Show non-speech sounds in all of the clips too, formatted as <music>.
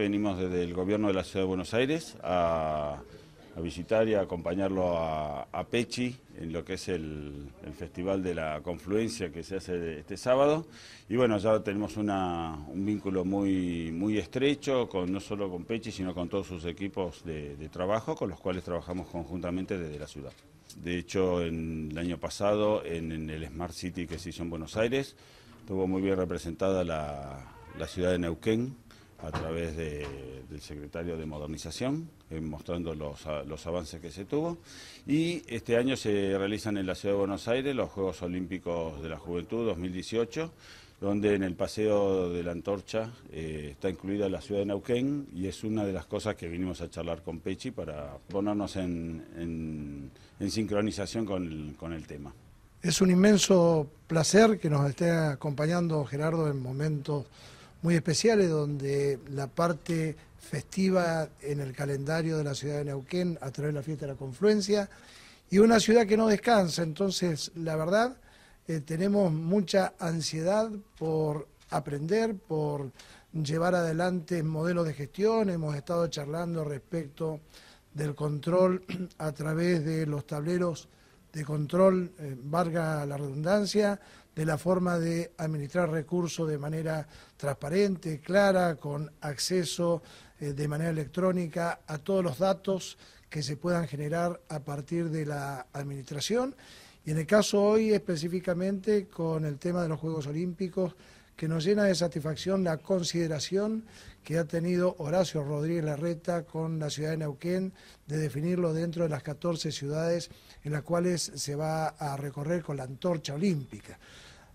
Venimos desde el gobierno de la ciudad de Buenos Aires a, visitar y a acompañarlo a, Pechi en lo que es el, Festival de la Confluencia que se hace este sábado. Y bueno, ya tenemos un vínculo muy, muy estrecho, con, no solo con Pechi, sino con todos sus equipos de, trabajo, con los cuales trabajamos conjuntamente desde la ciudad. De hecho, en, el año pasado, en, el Smart City que se hizo en Buenos Aires, estuvo muy bien representada la ciudad de Neuquén, a través del secretario de Modernización, eh, mostrando los, avances que se tuvo. Y este año se realizan en la Ciudad de Buenos Aires los Juegos Olímpicos de la Juventud 2018, donde en el Paseo de la Antorcha eh, está incluida la ciudad de Neuquén y es una de las cosas que vinimos a charlar con Pechi para ponernos en, sincronización con con el tema. Es un inmenso placer que nos esté acompañando Gerardo en momentos muy especiales donde la parte festiva en el calendario de la ciudad de Neuquén a través de la fiesta de la confluencia y una ciudad que no descansa. Entonces, la verdad, eh, tenemos mucha ansiedad por aprender, por llevar adelante modelos de gestión. Hemos estado charlando respecto del control <clears throat> a través de los tableros de control, varga eh, valga la redundancia, de la forma de administrar recursos de manera transparente, clara, con acceso eh, de manera electrónica a todos los datos que se puedan generar a partir de la administración y en el caso hoy específicamente con el tema de los Juegos Olímpicos, que nos llena de satisfacción la consideración que ha tenido Horacio Rodríguez Larreta con la ciudad de Neuquén de definirlo dentro de las 14 ciudades en las cuales se va a recorrer con la antorcha olímpica.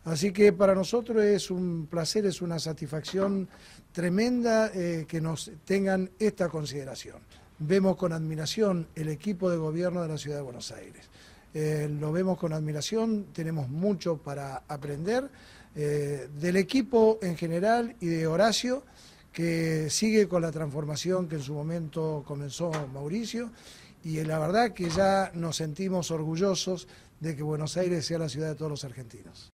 Así que para nosotros es un placer, es una satisfacción tremenda eh, que nos tengan esta consideración. Vemos con admiración el equipo de gobierno de la ciudad de Buenos Aires. Eh, lo vemos con admiración, tenemos mucho para aprender eh, del equipo en general y de Horacio, que sigue con la transformación que en su momento comenzó Mauricio. Y eh, la verdad que ya nos sentimos orgullosos de que Buenos Aires sea la ciudad de todos los argentinos.